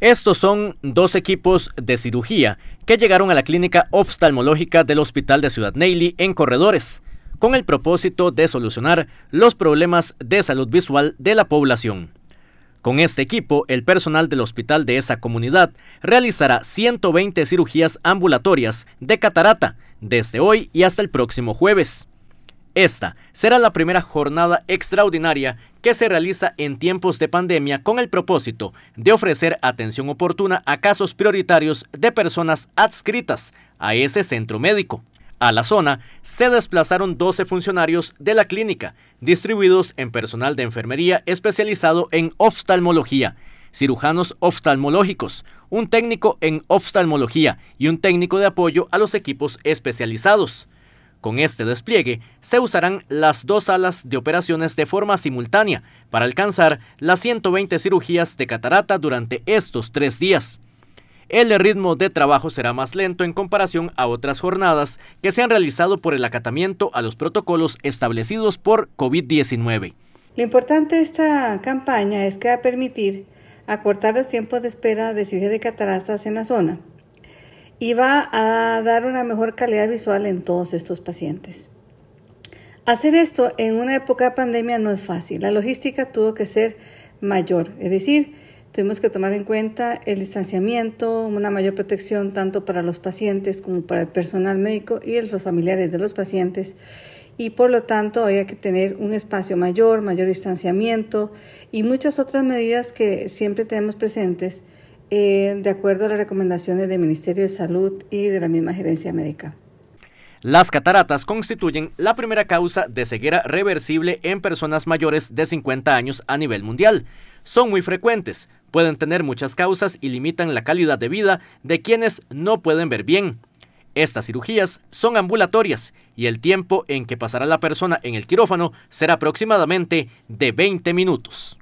Estos son dos equipos de cirugía que llegaron a la clínica oftalmológica del Hospital de Ciudad Neily en Corredores, con el propósito de solucionar los problemas de salud visual de la población. Con este equipo, el personal del hospital de esa comunidad realizará 120 cirugías ambulatorias de catarata desde hoy y hasta el próximo jueves. Esta será la primera jornada extraordinaria que se realiza en tiempos de pandemia con el propósito de ofrecer atención oportuna a casos prioritarios de personas adscritas a ese centro médico. A la zona se desplazaron 12 funcionarios de la clínica, distribuidos en personal de enfermería especializado en oftalmología, cirujanos oftalmológicos, un técnico en oftalmología y un técnico de apoyo a los equipos especializados. Con este despliegue se usarán las dos alas de operaciones de forma simultánea para alcanzar las 120 cirugías de catarata durante estos tres días. El ritmo de trabajo será más lento en comparación a otras jornadas que se han realizado por el acatamiento a los protocolos establecidos por COVID-19. Lo importante de esta campaña es que va a permitir acortar los tiempos de espera de cirugía de cataratas en la zona y va a dar una mejor calidad visual en todos estos pacientes. Hacer esto en una época de pandemia no es fácil. La logística tuvo que ser mayor, es decir, tuvimos que tomar en cuenta el distanciamiento, una mayor protección tanto para los pacientes como para el personal médico y los familiares de los pacientes. Y por lo tanto había que tener un espacio mayor, mayor distanciamiento y muchas otras medidas que siempre tenemos presentes eh, de acuerdo a las recomendaciones del Ministerio de Salud y de la misma gerencia médica. Las cataratas constituyen la primera causa de ceguera reversible en personas mayores de 50 años a nivel mundial. Son muy frecuentes, pueden tener muchas causas y limitan la calidad de vida de quienes no pueden ver bien. Estas cirugías son ambulatorias y el tiempo en que pasará la persona en el quirófano será aproximadamente de 20 minutos.